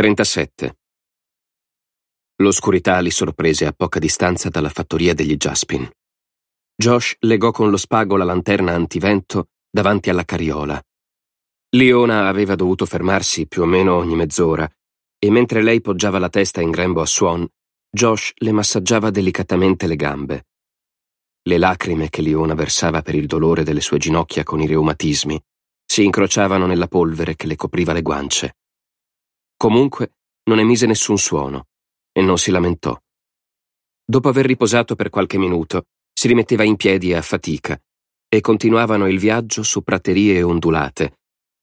37. L'oscurità li sorprese a poca distanza dalla fattoria degli Jaspin. Josh legò con lo spago la lanterna antivento davanti alla carriola. Leona aveva dovuto fermarsi più o meno ogni mezz'ora e mentre lei poggiava la testa in grembo a Swan, Josh le massaggiava delicatamente le gambe. Le lacrime che Leona versava per il dolore delle sue ginocchia con i reumatismi si incrociavano nella polvere che le copriva le guance. Comunque non emise nessun suono e non si lamentò. Dopo aver riposato per qualche minuto, si rimetteva in piedi a fatica e continuavano il viaggio su praterie ondulate,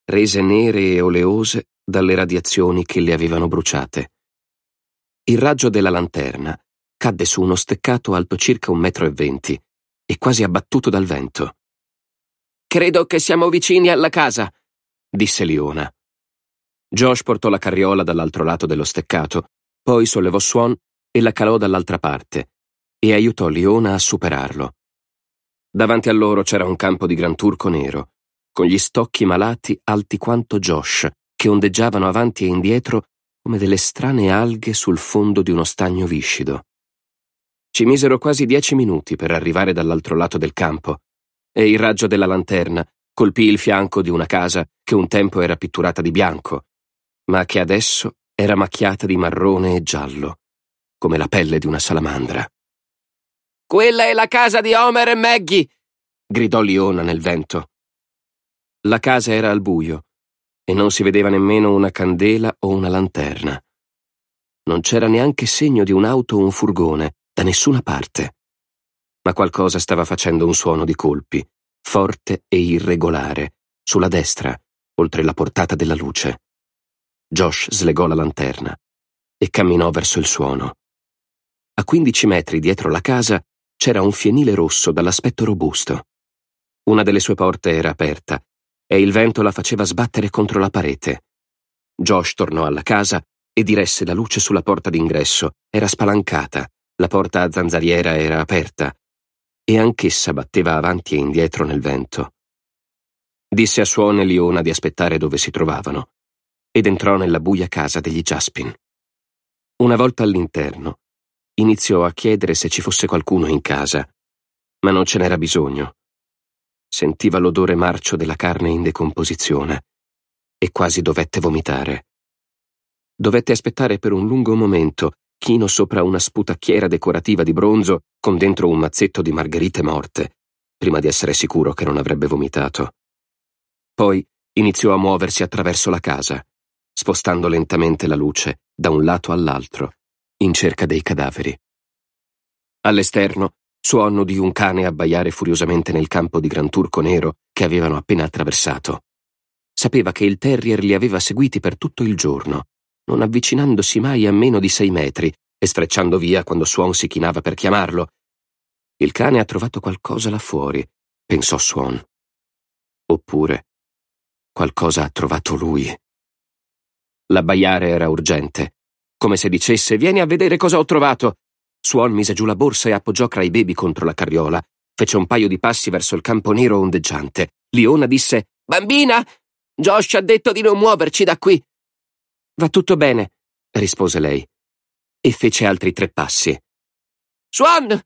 rese nere e oleose dalle radiazioni che le avevano bruciate. Il raggio della lanterna cadde su uno steccato alto circa un metro e venti e quasi abbattuto dal vento. Credo che siamo vicini alla casa, disse Liona. Josh portò la carriola dall'altro lato dello steccato, poi sollevò Swan e la calò dall'altra parte e aiutò Liona a superarlo. Davanti a loro c'era un campo di gran turco nero, con gli stocchi malati alti quanto Josh, che ondeggiavano avanti e indietro come delle strane alghe sul fondo di uno stagno viscido. Ci misero quasi dieci minuti per arrivare dall'altro lato del campo, e il raggio della lanterna colpì il fianco di una casa che un tempo era pitturata di bianco, ma che adesso era macchiata di marrone e giallo, come la pelle di una salamandra. Quella è la casa di Homer e Maggie! gridò Liona nel vento. La casa era al buio e non si vedeva nemmeno una candela o una lanterna. Non c'era neanche segno di un'auto o un furgone, da nessuna parte. Ma qualcosa stava facendo un suono di colpi, forte e irregolare, sulla destra, oltre la portata della luce. Josh slegò la lanterna e camminò verso il suono. A 15 metri dietro la casa c'era un fienile rosso dall'aspetto robusto. Una delle sue porte era aperta e il vento la faceva sbattere contro la parete. Josh tornò alla casa e diresse la luce sulla porta d'ingresso. Era spalancata, la porta a zanzariera era aperta e anch'essa batteva avanti e indietro nel vento. Disse a Suon e Liona di aspettare dove si trovavano ed entrò nella buia casa degli Jaspin. Una volta all'interno, iniziò a chiedere se ci fosse qualcuno in casa, ma non ce n'era bisogno. Sentiva l'odore marcio della carne in decomposizione e quasi dovette vomitare. Dovette aspettare per un lungo momento, chino sopra una sputacchiera decorativa di bronzo con dentro un mazzetto di margherite morte, prima di essere sicuro che non avrebbe vomitato. Poi iniziò a muoversi attraverso la casa, spostando lentamente la luce da un lato all'altro, in cerca dei cadaveri. All'esterno, suono di un cane abbaiare furiosamente nel campo di gran turco nero che avevano appena attraversato. Sapeva che il terrier li aveva seguiti per tutto il giorno, non avvicinandosi mai a meno di sei metri e sfrecciando via quando Swan si chinava per chiamarlo. Il cane ha trovato qualcosa là fuori, pensò Swan. Oppure qualcosa ha trovato lui. L'abbaiare era urgente. Come se dicesse, vieni a vedere cosa ho trovato. Suon mise giù la borsa e appoggiò Cry Baby contro la carriola. Fece un paio di passi verso il campo nero ondeggiante. Liona disse, Bambina, Josh ha detto di non muoverci da qui. Va tutto bene, rispose lei. E fece altri tre passi. Swan!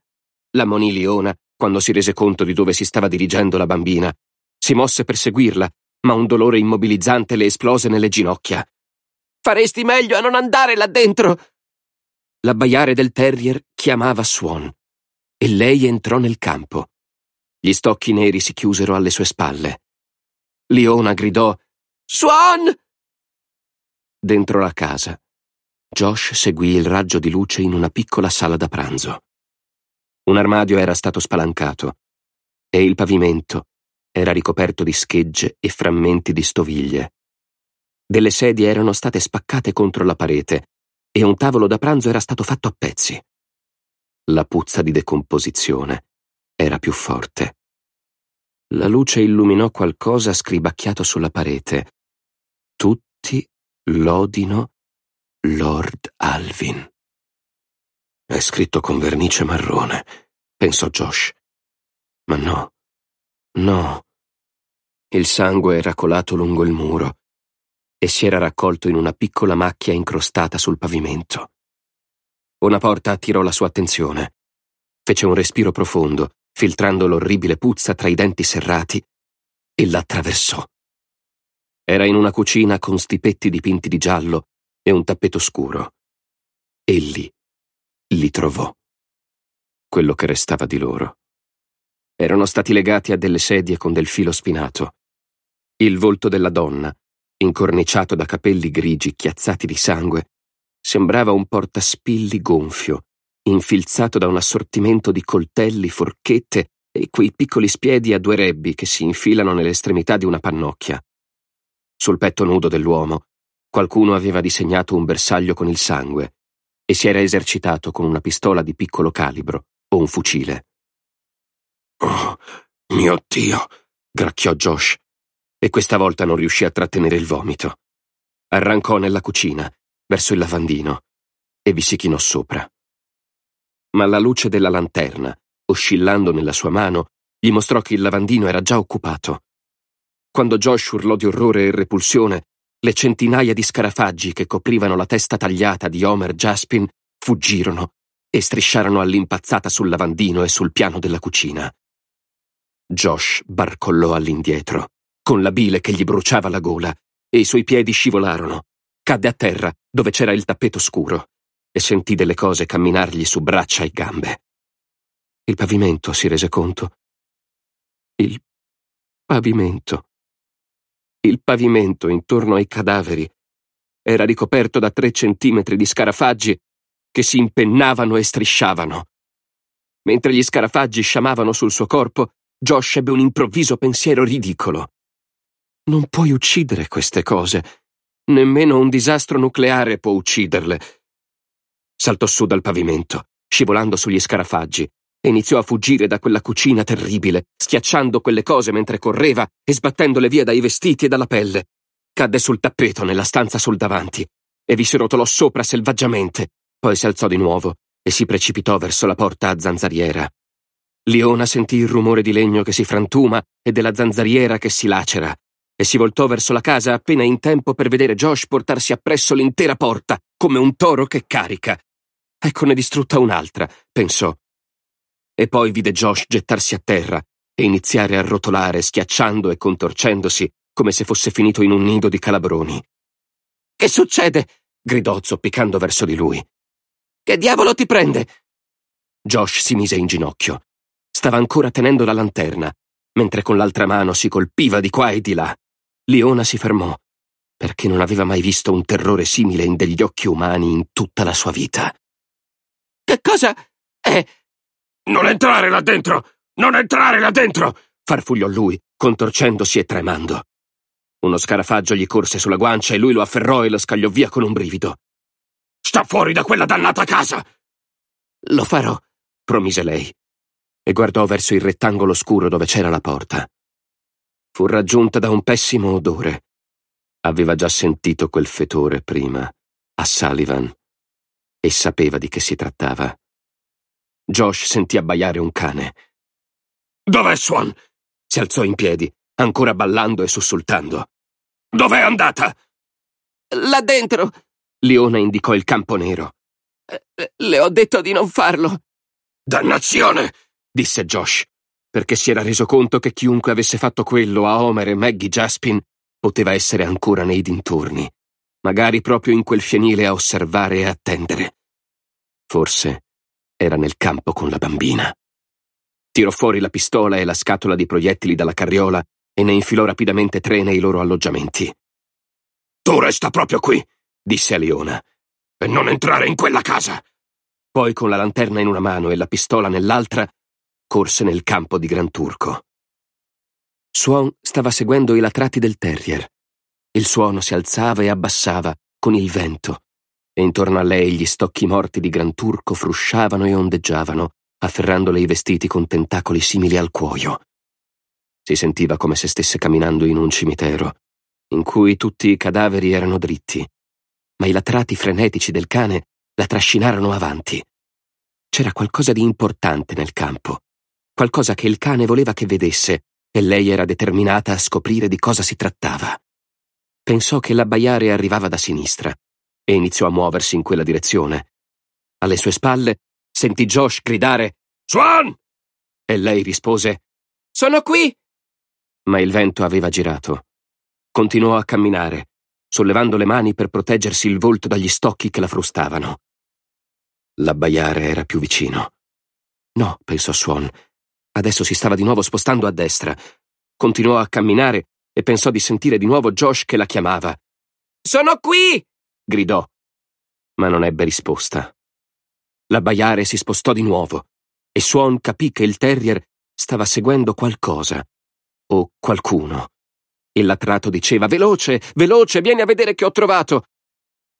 l'ammonì Liona quando si rese conto di dove si stava dirigendo la bambina. Si mosse per seguirla, ma un dolore immobilizzante le esplose nelle ginocchia. Faresti meglio a non andare là dentro! L'abbaiare del terrier chiamava Swan e lei entrò nel campo. Gli stocchi neri si chiusero alle sue spalle. Leona gridò Swan! Dentro la casa, Josh seguì il raggio di luce in una piccola sala da pranzo. Un armadio era stato spalancato e il pavimento era ricoperto di schegge e frammenti di stoviglie. Delle sedie erano state spaccate contro la parete e un tavolo da pranzo era stato fatto a pezzi. La puzza di decomposizione era più forte. La luce illuminò qualcosa scribacchiato sulla parete. Tutti lodino Lord Alvin. È scritto con vernice marrone, pensò Josh. Ma no, no. Il sangue era colato lungo il muro e si era raccolto in una piccola macchia incrostata sul pavimento. Una porta attirò la sua attenzione. Fece un respiro profondo, filtrando l'orribile puzza tra i denti serrati, e l'attraversò. Era in una cucina con stipetti dipinti di giallo e un tappeto scuro. E lì li trovò. Quello che restava di loro. Erano stati legati a delle sedie con del filo spinato. Il volto della donna, incorniciato da capelli grigi chiazzati di sangue, sembrava un portaspilli gonfio, infilzato da un assortimento di coltelli, forchette e quei piccoli spiedi a due rebbi che si infilano nell'estremità di una pannocchia. Sul petto nudo dell'uomo qualcuno aveva disegnato un bersaglio con il sangue e si era esercitato con una pistola di piccolo calibro o un fucile. Oh, mio Dio! gracchiò Josh, e questa volta non riuscì a trattenere il vomito. Arrancò nella cucina, verso il lavandino, e vi si chinò sopra. Ma la luce della lanterna, oscillando nella sua mano, gli mostrò che il lavandino era già occupato. Quando Josh urlò di orrore e repulsione, le centinaia di scarafaggi che coprivano la testa tagliata di Homer Jaspin fuggirono e strisciarono all'impazzata sul lavandino e sul piano della cucina. Josh barcollò all'indietro con la bile che gli bruciava la gola, e i suoi piedi scivolarono. Cadde a terra, dove c'era il tappeto scuro, e sentì delle cose camminargli su braccia e gambe. Il pavimento si rese conto. Il pavimento. Il pavimento intorno ai cadaveri era ricoperto da tre centimetri di scarafaggi che si impennavano e strisciavano. Mentre gli scarafaggi sciamavano sul suo corpo, Josh ebbe un improvviso pensiero ridicolo. Non puoi uccidere queste cose. Nemmeno un disastro nucleare può ucciderle. Saltò su dal pavimento, scivolando sugli scarafaggi, e iniziò a fuggire da quella cucina terribile, schiacciando quelle cose mentre correva e sbattendole via dai vestiti e dalla pelle. Cadde sul tappeto nella stanza sul davanti e vi si rotolò sopra selvaggiamente. Poi si alzò di nuovo e si precipitò verso la porta a zanzariera. Liona sentì il rumore di legno che si frantuma e della zanzariera che si lacera e si voltò verso la casa appena in tempo per vedere Josh portarsi appresso l'intera porta, come un toro che carica. Eccone distrutta un'altra, pensò. E poi vide Josh gettarsi a terra e iniziare a rotolare, schiacciando e contorcendosi, come se fosse finito in un nido di calabroni. Che succede? gridò zoppicando verso di lui. Che diavolo ti prende? Josh si mise in ginocchio. Stava ancora tenendo la lanterna, mentre con l'altra mano si colpiva di qua e di là, Liona si fermò, perché non aveva mai visto un terrore simile in degli occhi umani in tutta la sua vita. Che cosa è? Eh, non entrare là dentro! Non entrare là dentro! farfugliò lui, contorcendosi e tremando. Uno scarafaggio gli corse sulla guancia e lui lo afferrò e lo scagliò via con un brivido. Sta fuori da quella dannata casa! Lo farò, promise lei, e guardò verso il rettangolo scuro dove c'era la porta fu raggiunta da un pessimo odore. Aveva già sentito quel fetore prima, a Sullivan, e sapeva di che si trattava. Josh sentì abbaiare un cane. Dov'è Swan? Si alzò in piedi, ancora ballando e sussultando. Dov'è andata? Là dentro. Leona indicò il campo nero. Eh, eh, le ho detto di non farlo. Dannazione! disse Josh perché si era reso conto che chiunque avesse fatto quello a Homer e Maggie Jaspin poteva essere ancora nei dintorni, magari proprio in quel fienile a osservare e attendere. Forse era nel campo con la bambina. Tirò fuori la pistola e la scatola di proiettili dalla carriola e ne infilò rapidamente tre nei loro alloggiamenti. Tu resta proprio qui, disse a Leona, e non entrare in quella casa. Poi con la lanterna in una mano e la pistola nell'altra, corse nel campo di Gran Turco. Swan stava seguendo i latrati del terrier. Il suono si alzava e abbassava con il vento, e intorno a lei gli stocchi morti di Gran Turco frusciavano e ondeggiavano, afferrandole i vestiti con tentacoli simili al cuoio. Si sentiva come se stesse camminando in un cimitero, in cui tutti i cadaveri erano dritti, ma i latrati frenetici del cane la trascinarono avanti. C'era qualcosa di importante nel campo, qualcosa che il cane voleva che vedesse, e lei era determinata a scoprire di cosa si trattava. Pensò che l'abbaiare arrivava da sinistra e iniziò a muoversi in quella direzione. Alle sue spalle sentì Josh gridare Swan! E lei rispose Sono qui! Ma il vento aveva girato. Continuò a camminare, sollevando le mani per proteggersi il volto dagli stocchi che la frustavano. L'abbaiare era più vicino. No, pensò Swan, Adesso si stava di nuovo spostando a destra. Continuò a camminare e pensò di sentire di nuovo Josh che la chiamava. Sono qui! gridò, ma non ebbe risposta. L'abbaiare si spostò di nuovo e Swan capì che il terrier stava seguendo qualcosa o qualcuno. Il latrato diceva Veloce, veloce, vieni a vedere che ho trovato.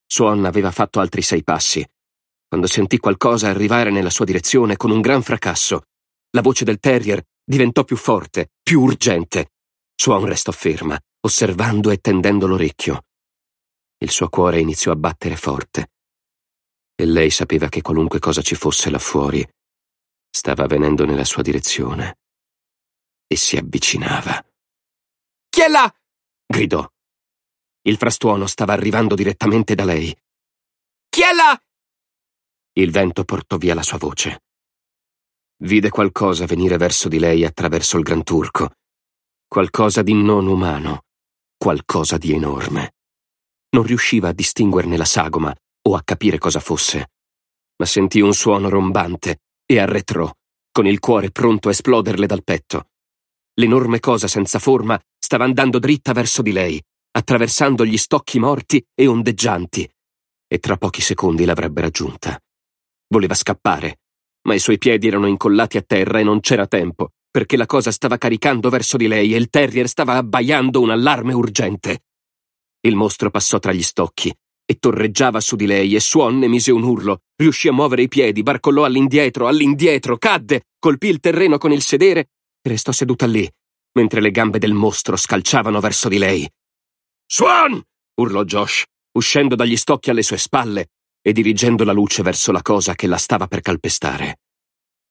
Swan aveva fatto altri sei passi, quando sentì qualcosa arrivare nella sua direzione con un gran fracasso. La voce del terrier diventò più forte, più urgente. Swan restò ferma, osservando e tendendo l'orecchio. Il suo cuore iniziò a battere forte. E lei sapeva che qualunque cosa ci fosse là fuori stava venendo nella sua direzione. E si avvicinava. Chi è là? gridò. Il frastuono stava arrivando direttamente da lei. Chi è là? Il vento portò via la sua voce vide qualcosa venire verso di lei attraverso il Gran Turco. Qualcosa di non umano, qualcosa di enorme. Non riusciva a distinguerne la sagoma o a capire cosa fosse, ma sentì un suono rombante e arretrò, con il cuore pronto a esploderle dal petto. L'enorme cosa senza forma stava andando dritta verso di lei, attraversando gli stocchi morti e ondeggianti, e tra pochi secondi l'avrebbe raggiunta. Voleva scappare, ma i suoi piedi erano incollati a terra e non c'era tempo, perché la cosa stava caricando verso di lei e il terrier stava abbaiando un allarme urgente. Il mostro passò tra gli stocchi e torreggiava su di lei e Swan ne mise un urlo. Riuscì a muovere i piedi, barcollò all'indietro, all'indietro, cadde, colpì il terreno con il sedere e restò seduta lì, mentre le gambe del mostro scalciavano verso di lei. Swan! urlò Josh, uscendo dagli stocchi alle sue spalle, e dirigendo la luce verso la cosa che la stava per calpestare.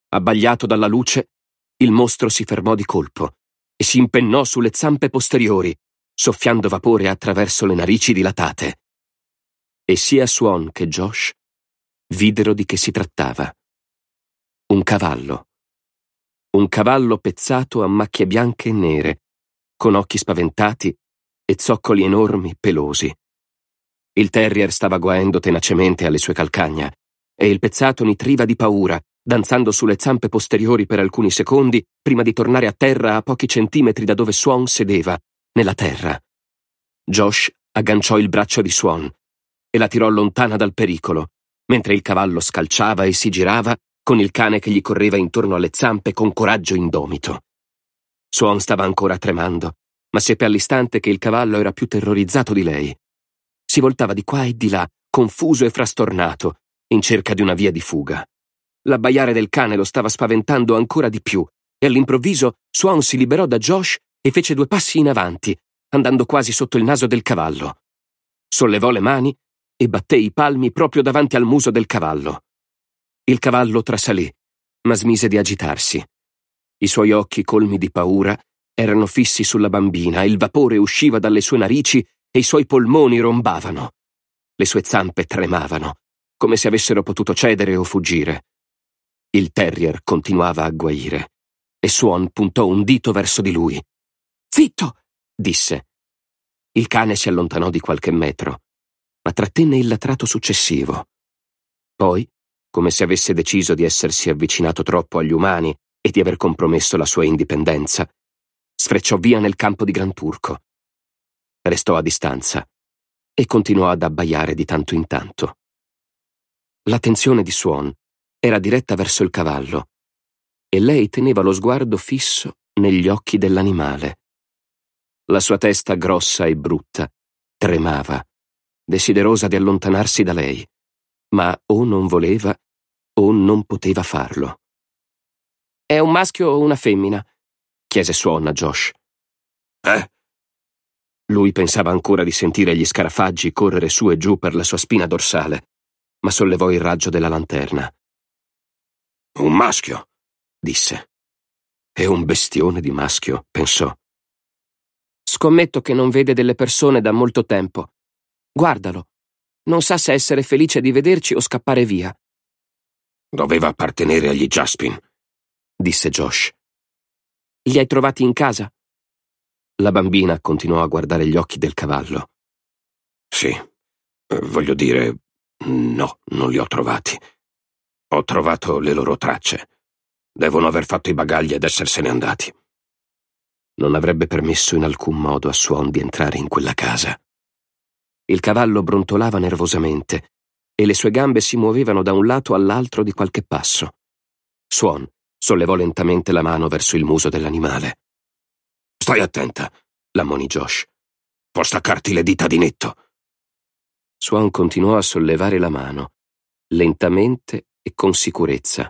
Abbagliato dalla luce, il mostro si fermò di colpo e si impennò sulle zampe posteriori, soffiando vapore attraverso le narici dilatate. E sia Swan che Josh videro di che si trattava. Un cavallo. Un cavallo pezzato a macchie bianche e nere, con occhi spaventati e zoccoli enormi pelosi. Il terrier stava guaendo tenacemente alle sue calcagna e il pezzato nitriva di paura, danzando sulle zampe posteriori per alcuni secondi prima di tornare a terra a pochi centimetri da dove Swan sedeva, nella terra. Josh agganciò il braccio di Swan e la tirò lontana dal pericolo, mentre il cavallo scalciava e si girava con il cane che gli correva intorno alle zampe con coraggio indomito. Swan stava ancora tremando, ma seppe all'istante che il cavallo era più terrorizzato di lei si voltava di qua e di là, confuso e frastornato, in cerca di una via di fuga. L'abbaiare del cane lo stava spaventando ancora di più, e all'improvviso Swan si liberò da Josh e fece due passi in avanti, andando quasi sotto il naso del cavallo. Sollevò le mani e batté i palmi proprio davanti al muso del cavallo. Il cavallo trasalì, ma smise di agitarsi. I suoi occhi colmi di paura erano fissi sulla bambina, il vapore usciva dalle sue narici e i suoi polmoni rombavano. Le sue zampe tremavano, come se avessero potuto cedere o fuggire. Il terrier continuava a guaire e Swan puntò un dito verso di lui. Zitto! disse. Il cane si allontanò di qualche metro, ma trattenne il latrato successivo. Poi, come se avesse deciso di essersi avvicinato troppo agli umani e di aver compromesso la sua indipendenza, sfrecciò via nel campo di Gran Turco, restò a distanza e continuò ad abbaiare di tanto in tanto. L'attenzione di Swan era diretta verso il cavallo e lei teneva lo sguardo fisso negli occhi dell'animale. La sua testa grossa e brutta tremava, desiderosa di allontanarsi da lei, ma o non voleva o non poteva farlo. È un maschio o una femmina? chiese Swan a Josh. Eh? Lui pensava ancora di sentire gli scarafaggi correre su e giù per la sua spina dorsale, ma sollevò il raggio della lanterna. Un maschio, disse. È un bestione di maschio, pensò. Scommetto che non vede delle persone da molto tempo. Guardalo. Non sa se essere felice di vederci o scappare via. Doveva appartenere agli Jaspin, disse Josh. Li hai trovati in casa? La bambina continuò a guardare gli occhi del cavallo. Sì, eh, voglio dire, no, non li ho trovati. Ho trovato le loro tracce. Devono aver fatto i bagagli ed essersene andati. Non avrebbe permesso in alcun modo a Suon di entrare in quella casa. Il cavallo brontolava nervosamente e le sue gambe si muovevano da un lato all'altro di qualche passo. Suon sollevò lentamente la mano verso il muso dell'animale. Stai attenta, l'ammonì Josh. Può staccarti le dita di netto. Swan continuò a sollevare la mano, lentamente e con sicurezza.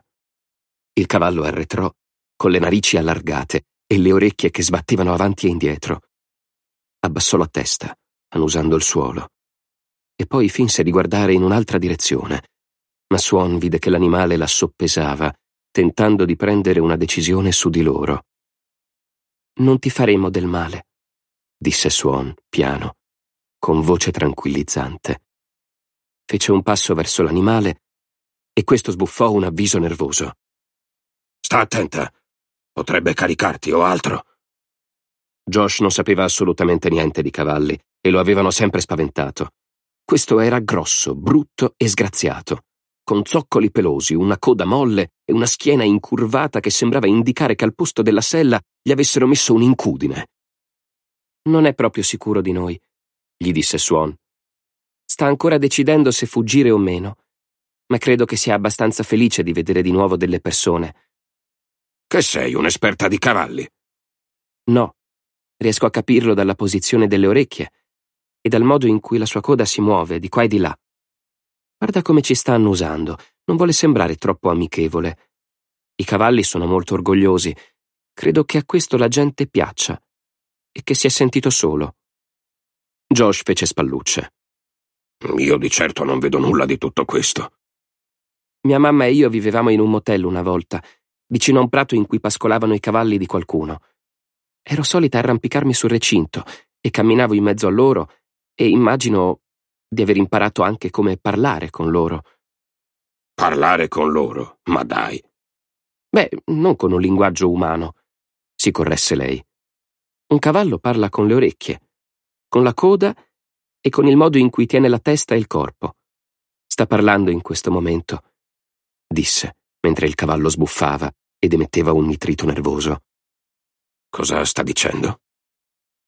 Il cavallo arretrò, con le narici allargate e le orecchie che sbattevano avanti e indietro. Abbassò la testa, annusando il suolo, e poi finse di guardare in un'altra direzione, ma Swan vide che l'animale la soppesava, tentando di prendere una decisione su di loro. Non ti faremo del male, disse Swan, piano, con voce tranquillizzante. Fece un passo verso l'animale e questo sbuffò un avviso nervoso. Sta attenta, potrebbe caricarti o altro. Josh non sapeva assolutamente niente di cavalli e lo avevano sempre spaventato. Questo era grosso, brutto e sgraziato con zoccoli pelosi, una coda molle e una schiena incurvata che sembrava indicare che al posto della sella gli avessero messo un'incudine. Non è proprio sicuro di noi, gli disse Swan. Sta ancora decidendo se fuggire o meno, ma credo che sia abbastanza felice di vedere di nuovo delle persone. Che sei un'esperta di cavalli? No, riesco a capirlo dalla posizione delle orecchie e dal modo in cui la sua coda si muove di qua e di là. Guarda come ci stanno usando, non vuole sembrare troppo amichevole. I cavalli sono molto orgogliosi. Credo che a questo la gente piaccia e che si è sentito solo. Josh fece spallucce. Io di certo non vedo nulla di tutto questo. Mia mamma e io vivevamo in un motel una volta, vicino a un prato in cui pascolavano i cavalli di qualcuno. Ero solita arrampicarmi sul recinto e camminavo in mezzo a loro e immagino di aver imparato anche come parlare con loro. Parlare con loro? Ma dai. Beh, non con un linguaggio umano, si corresse lei. Un cavallo parla con le orecchie, con la coda e con il modo in cui tiene la testa e il corpo. Sta parlando in questo momento, disse, mentre il cavallo sbuffava ed emetteva un nitrito nervoso. Cosa sta dicendo?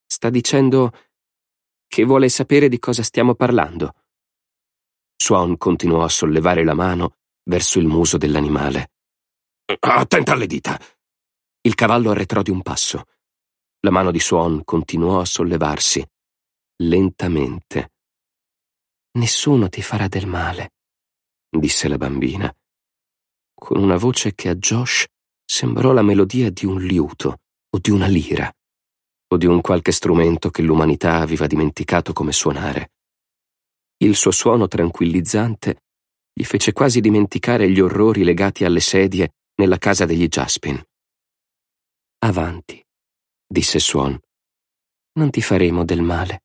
Sta dicendo che vuole sapere di cosa stiamo parlando. Swan continuò a sollevare la mano verso il muso dell'animale. Attenta alle dita! Il cavallo arretrò di un passo. La mano di Swan continuò a sollevarsi, lentamente. Nessuno ti farà del male, disse la bambina, con una voce che a Josh sembrò la melodia di un liuto o di una lira o di un qualche strumento che l'umanità aveva dimenticato come suonare. Il suo suono tranquillizzante gli fece quasi dimenticare gli orrori legati alle sedie nella casa degli Jaspin. Avanti, disse Swan. Non ti faremo del male.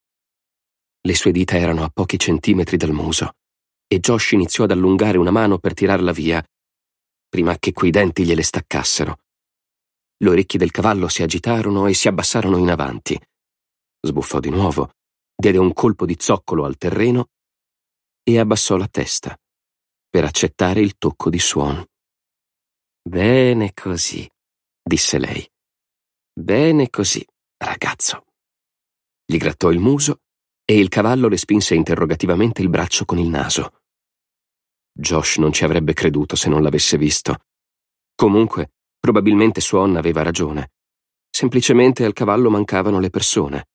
Le sue dita erano a pochi centimetri dal muso, e Josh iniziò ad allungare una mano per tirarla via, prima che quei denti gliele staccassero. Le orecchie del cavallo si agitarono e si abbassarono in avanti. Sbuffò di nuovo, diede un colpo di zoccolo al terreno e abbassò la testa per accettare il tocco di suono. Bene così, disse lei. Bene così, ragazzo. Gli grattò il muso e il cavallo le spinse interrogativamente il braccio con il naso. Josh non ci avrebbe creduto se non l'avesse visto. Comunque, Probabilmente Swan aveva ragione. Semplicemente al cavallo mancavano le persone.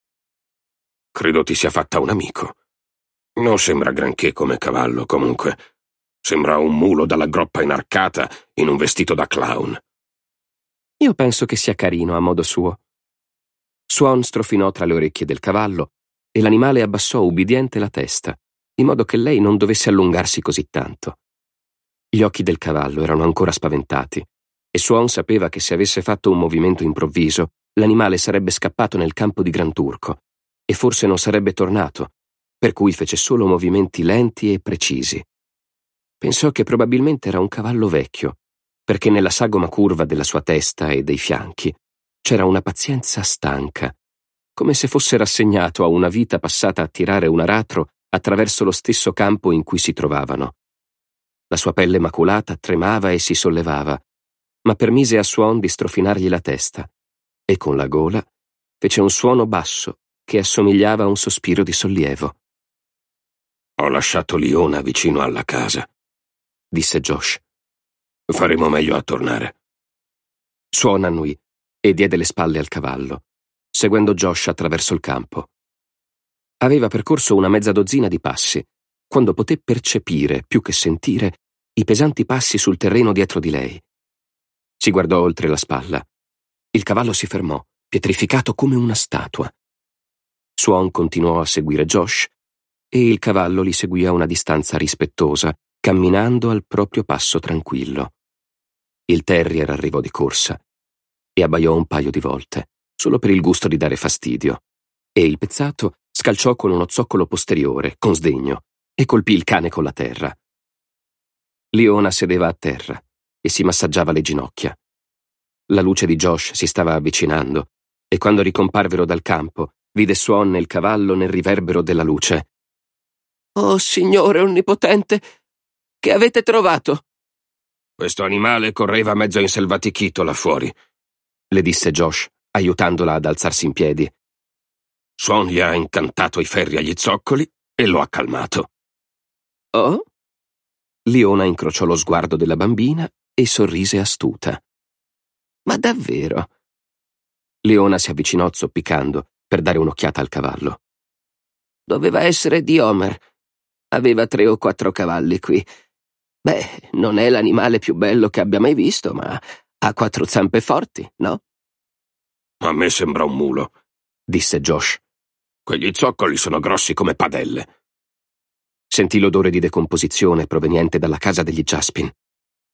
Credo ti sia fatta un amico. Non sembra granché come cavallo, comunque. Sembra un mulo dalla groppa inarcata in un vestito da clown. Io penso che sia carino a modo suo. Swan strofinò tra le orecchie del cavallo e l'animale abbassò ubbidiente la testa, in modo che lei non dovesse allungarsi così tanto. Gli occhi del cavallo erano ancora spaventati e Suon sapeva che se avesse fatto un movimento improvviso, l'animale sarebbe scappato nel campo di Granturco e forse non sarebbe tornato, per cui fece solo movimenti lenti e precisi. Pensò che probabilmente era un cavallo vecchio, perché nella sagoma curva della sua testa e dei fianchi c'era una pazienza stanca, come se fosse rassegnato a una vita passata a tirare un aratro attraverso lo stesso campo in cui si trovavano. La sua pelle maculata tremava e si sollevava, ma permise a Suon di strofinargli la testa e con la gola fece un suono basso che assomigliava a un sospiro di sollievo. Ho lasciato Liona vicino alla casa, disse Josh. Faremo meglio a tornare. Suon annui e diede le spalle al cavallo, seguendo Josh attraverso il campo. Aveva percorso una mezza dozzina di passi, quando poté percepire, più che sentire, i pesanti passi sul terreno dietro di lei. Si guardò oltre la spalla. Il cavallo si fermò, pietrificato come una statua. Swan continuò a seguire Josh e il cavallo li seguì a una distanza rispettosa, camminando al proprio passo tranquillo. Il terrier arrivò di corsa e abbaiò un paio di volte, solo per il gusto di dare fastidio. E il pezzato scalciò con uno zoccolo posteriore, con sdegno, e colpì il cane con la terra. Leona sedeva a terra, e si massaggiava le ginocchia. La luce di Josh si stava avvicinando e quando ricomparvero dal campo vide Swan e il cavallo nel riverbero della luce. Oh Signore Onnipotente, che avete trovato? Questo animale correva mezzo inselvatichito là fuori, le disse Josh, aiutandola ad alzarsi in piedi. Swan gli ha incantato i ferri agli zoccoli e lo ha calmato. Oh? Leona incrociò lo sguardo della bambina e sorrise astuta. Ma davvero? Leona si avvicinò zoppicando per dare un'occhiata al cavallo. Doveva essere di Homer. Aveva tre o quattro cavalli qui. Beh, non è l'animale più bello che abbia mai visto, ma ha quattro zampe forti, no? A me sembra un mulo, disse Josh. Quegli zoccoli sono grossi come padelle. Sentì l'odore di decomposizione proveniente dalla casa degli Jaspin.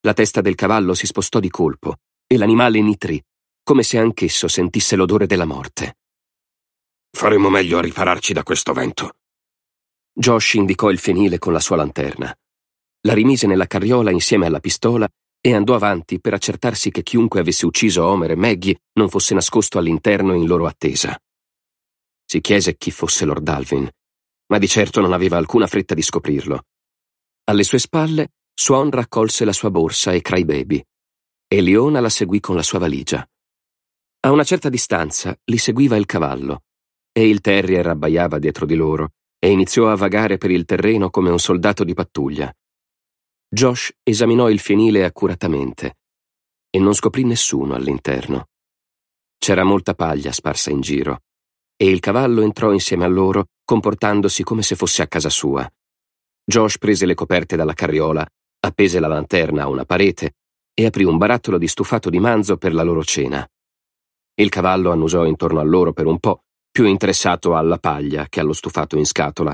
La testa del cavallo si spostò di colpo e l'animale nitrì, come se anch'esso sentisse l'odore della morte. Faremo meglio a ripararci da questo vento. Josh indicò il fenile con la sua lanterna. La rimise nella carriola insieme alla pistola e andò avanti per accertarsi che chiunque avesse ucciso Homer e Maggie non fosse nascosto all'interno in loro attesa. Si chiese chi fosse Lord Alvin, ma di certo non aveva alcuna fretta di scoprirlo. Alle sue spalle Swan raccolse la sua borsa e Baby, e Leona la seguì con la sua valigia. A una certa distanza li seguiva il cavallo, e il terrier abbaiava dietro di loro e iniziò a vagare per il terreno come un soldato di pattuglia. Josh esaminò il fienile accuratamente e non scoprì nessuno all'interno. C'era molta paglia sparsa in giro, e il cavallo entrò insieme a loro, comportandosi come se fosse a casa sua. Josh prese le coperte dalla carriola appese la lanterna a una parete e aprì un barattolo di stufato di manzo per la loro cena. Il cavallo annusò intorno a loro per un po', più interessato alla paglia che allo stufato in scatola.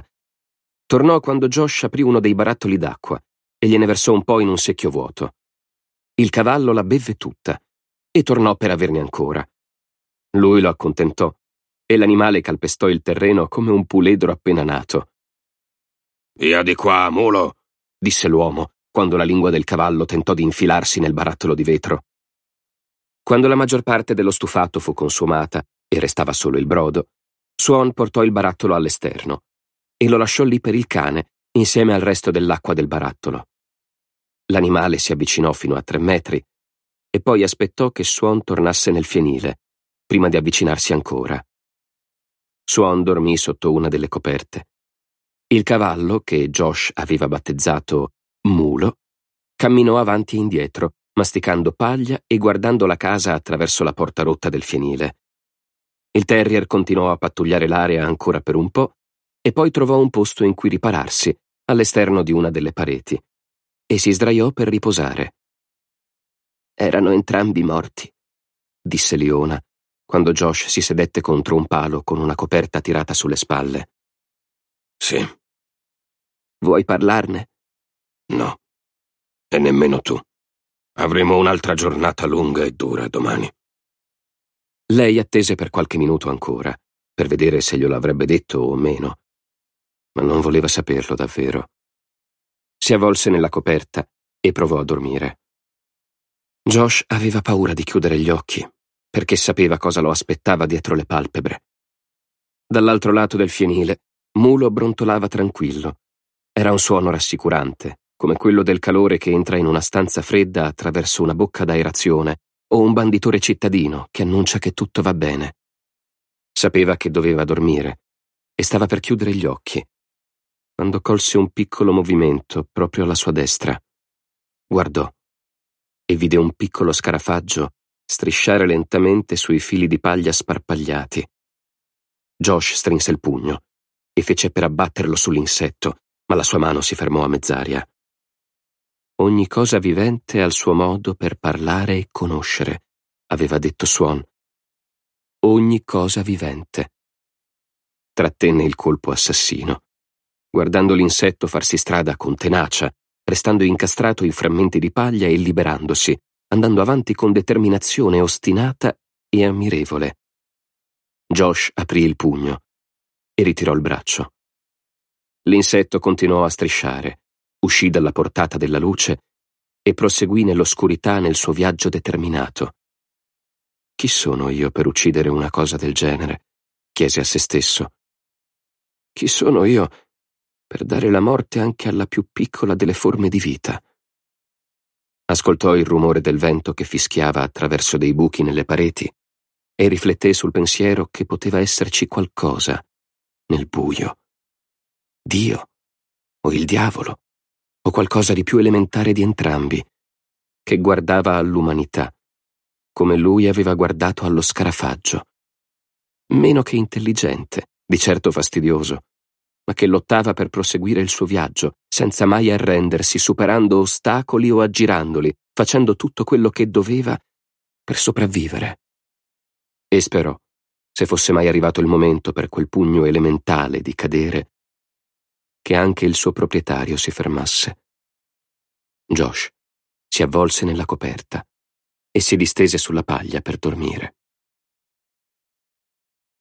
Tornò quando Josh aprì uno dei barattoli d'acqua e gliene versò un po' in un secchio vuoto. Il cavallo la bevve tutta e tornò per averne ancora. Lui lo accontentò e l'animale calpestò il terreno come un puledro appena nato. Via di qua, mulo, disse l'uomo, quando la lingua del cavallo tentò di infilarsi nel barattolo di vetro. Quando la maggior parte dello stufato fu consumata e restava solo il brodo, Swan portò il barattolo all'esterno e lo lasciò lì per il cane, insieme al resto dell'acqua del barattolo. L'animale si avvicinò fino a tre metri e poi aspettò che Swan tornasse nel fienile, prima di avvicinarsi ancora. Swan dormì sotto una delle coperte. Il cavallo, che Josh aveva battezzato mulo, camminò avanti e indietro, masticando paglia e guardando la casa attraverso la porta rotta del fienile. Il terrier continuò a pattugliare l'area ancora per un po' e poi trovò un posto in cui ripararsi, all'esterno di una delle pareti, e si sdraiò per riposare. Erano entrambi morti, disse Leona, quando Josh si sedette contro un palo con una coperta tirata sulle spalle. Sì. Vuoi parlarne? No. E nemmeno tu. Avremo un'altra giornata lunga e dura domani. Lei attese per qualche minuto ancora, per vedere se glielo avrebbe detto o meno, ma non voleva saperlo davvero. Si avvolse nella coperta e provò a dormire. Josh aveva paura di chiudere gli occhi, perché sapeva cosa lo aspettava dietro le palpebre. Dall'altro lato del fienile, Mulo brontolava tranquillo. Era un suono rassicurante, come quello del calore che entra in una stanza fredda attraverso una bocca d'aerazione, o un banditore cittadino che annuncia che tutto va bene. Sapeva che doveva dormire e stava per chiudere gli occhi, quando colse un piccolo movimento proprio alla sua destra. Guardò e vide un piccolo scarafaggio strisciare lentamente sui fili di paglia sparpagliati. Josh strinse il pugno e fece per abbatterlo sull'insetto, ma la sua mano si fermò a mezz'aria. Ogni cosa vivente ha il suo modo per parlare e conoscere, aveva detto Swan. Ogni cosa vivente. Trattenne il colpo assassino, guardando l'insetto farsi strada con tenacia, restando incastrato in frammenti di paglia e liberandosi, andando avanti con determinazione ostinata e ammirevole. Josh aprì il pugno e ritirò il braccio. L'insetto continuò a strisciare, uscì dalla portata della luce e proseguì nell'oscurità nel suo viaggio determinato. Chi sono io per uccidere una cosa del genere? chiese a se stesso. Chi sono io per dare la morte anche alla più piccola delle forme di vita? Ascoltò il rumore del vento che fischiava attraverso dei buchi nelle pareti e rifletté sul pensiero che poteva esserci qualcosa nel buio. Dio o il diavolo o qualcosa di più elementare di entrambi, che guardava all'umanità, come lui aveva guardato allo scarafaggio. Meno che intelligente, di certo fastidioso, ma che lottava per proseguire il suo viaggio, senza mai arrendersi, superando ostacoli o aggirandoli, facendo tutto quello che doveva per sopravvivere. E sperò, se fosse mai arrivato il momento per quel pugno elementale di cadere, che anche il suo proprietario si fermasse. Josh si avvolse nella coperta e si distese sulla paglia per dormire.